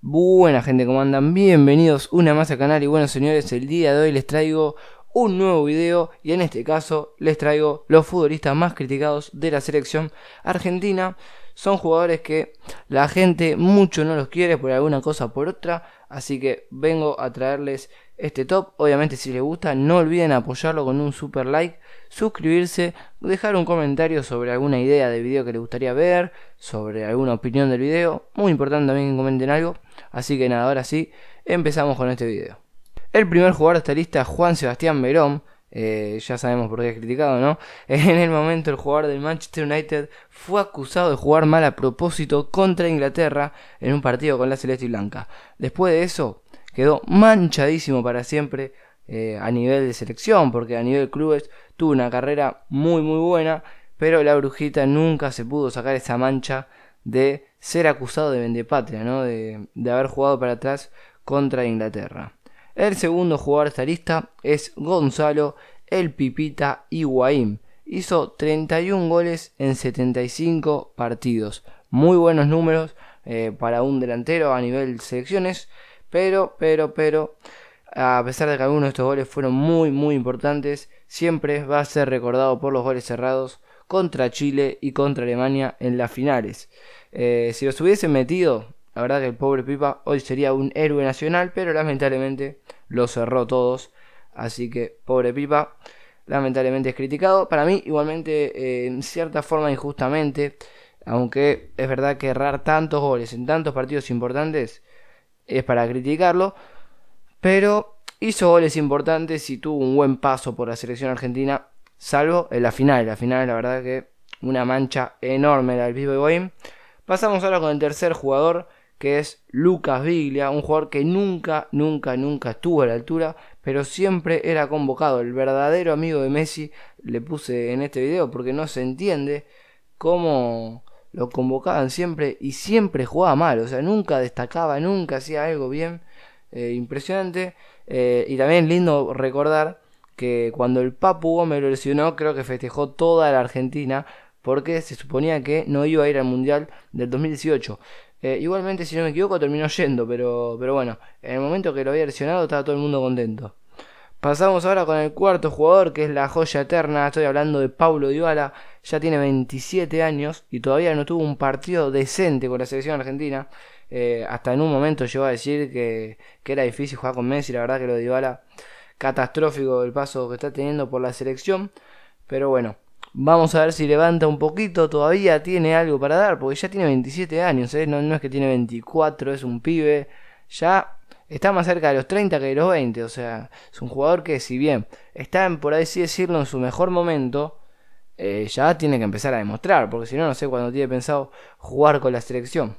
Buena gente, ¿cómo andan? Bienvenidos una más al canal y bueno señores, el día de hoy les traigo un nuevo video y en este caso les traigo los futbolistas más criticados de la selección argentina. Son jugadores que la gente mucho no los quiere por alguna cosa por otra, Así que vengo a traerles este top. Obviamente si les gusta no olviden apoyarlo con un super like, suscribirse, dejar un comentario sobre alguna idea de video que les gustaría ver, sobre alguna opinión del video. Muy importante también que comenten algo. Así que nada, ahora sí, empezamos con este video. El primer jugador de esta lista, Juan Sebastián Verón, eh, ya sabemos por qué es criticado, ¿no? En el momento el jugador del Manchester United fue acusado de jugar mal a propósito contra Inglaterra en un partido con la Celeste Blanca. Después de eso quedó manchadísimo para siempre eh, a nivel de selección, porque a nivel de clubes tuvo una carrera muy muy buena, pero la brujita nunca se pudo sacar esa mancha de ser acusado de vendepatria, ¿no? de haber jugado para atrás contra Inglaterra. El segundo jugador de esta lista es Gonzalo El Pipita Higuaín. Hizo 31 goles en 75 partidos. Muy buenos números eh, para un delantero a nivel selecciones. Pero, pero, pero, a pesar de que algunos de estos goles fueron muy, muy importantes, siempre va a ser recordado por los goles cerrados contra Chile y contra Alemania en las finales. Eh, si los hubiesen metido la verdad que el pobre Pipa hoy sería un héroe nacional, pero lamentablemente lo cerró todos. Así que, pobre Pipa, lamentablemente es criticado. Para mí, igualmente, eh, en cierta forma, injustamente. Aunque es verdad que errar tantos goles en tantos partidos importantes es para criticarlo. Pero hizo goles importantes y tuvo un buen paso por la selección argentina. Salvo en la final. La final, la verdad que una mancha enorme la del Pipa boim Pasamos ahora con el tercer jugador que es Lucas Viglia, un jugador que nunca, nunca, nunca estuvo a la altura, pero siempre era convocado. El verdadero amigo de Messi le puse en este video porque no se entiende cómo lo convocaban siempre y siempre jugaba mal, o sea, nunca destacaba, nunca hacía algo bien, eh, impresionante. Eh, y también lindo recordar que cuando el Papu Gómez lo lesionó, creo que festejó toda la Argentina porque se suponía que no iba a ir al Mundial del 2018. Eh, igualmente, si no me equivoco, terminó yendo, pero, pero bueno, en el momento que lo había lesionado estaba todo el mundo contento. Pasamos ahora con el cuarto jugador, que es la joya eterna. Estoy hablando de Paulo Dybala, ya tiene 27 años y todavía no tuvo un partido decente con la selección argentina. Eh, hasta en un momento llegó a decir que, que, era difícil jugar con Messi, la verdad que lo de Dybala catastrófico el paso que está teniendo por la selección. Pero bueno, Vamos a ver si levanta un poquito, todavía tiene algo para dar, porque ya tiene 27 años, ¿eh? no, es que tiene 24, es un pibe, ya está más cerca de los 30 que de los 20, o sea, es un jugador que si bien está, en, por así decirlo, en su mejor momento, eh, ya tiene que empezar a demostrar, porque si no, no sé cuándo tiene pensado jugar con la selección.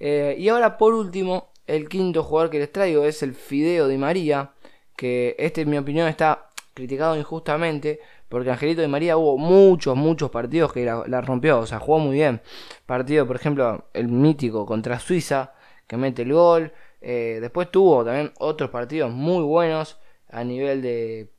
Eh, y ahora, por último, el quinto jugador que les traigo es el Fideo de María, que este, en mi opinión, está criticado injustamente porque Angelito de María hubo muchos, muchos partidos que la, rompió. O sea, jugó muy bien. Partido, por ejemplo, el mítico contra Suiza, que mete el gol. Eh, después tuvo también otros partidos muy buenos a nivel de,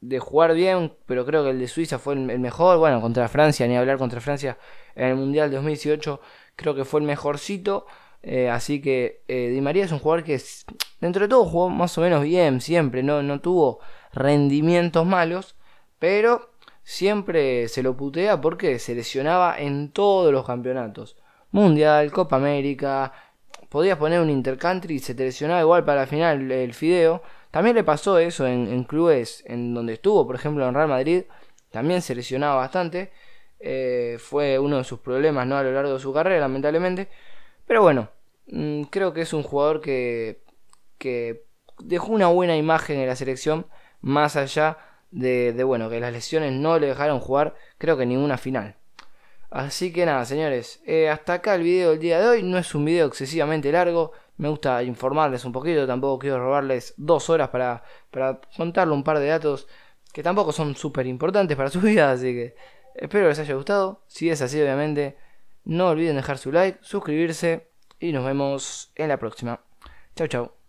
de jugar bien, pero creo que el de Suiza fue el, mejor. Bueno, contra Francia, ni hablar contra Francia en el Mundial 2018, creo que fue el mejorcito. Eh, así que eh, Di María es un jugador que dentro de todo jugó más o menos bien siempre, no, no tuvo rendimientos malos, pero siempre se lo putea porque se lesionaba en todos los campeonatos. Mundial, Copa América, podías poner un intercountry y se seleccionaba lesionaba igual para la final el Fideo. También le pasó eso en, clubes en donde estuvo, por ejemplo en Real Madrid, también se lesionaba bastante. Eh, fue uno de sus problemas ¿no? a lo largo de su carrera, lamentablemente. Pero bueno, mm, creo que es un jugador que, que dejó una buena imagen en la selección, más allá de, bueno, que las lesiones no le dejaron jugar creo que ninguna final. Así que nada, señores, eh, hasta acá el video del día de hoy. No es un video excesivamente largo. Me gusta informarles un poquito, tampoco quiero robarles dos horas para, para contarle un par de datos que tampoco son súper importantes para su vida. Así que espero les haya gustado. Si es así, obviamente, no olviden dejar su like, suscribirse y nos vemos en la próxima. chao chao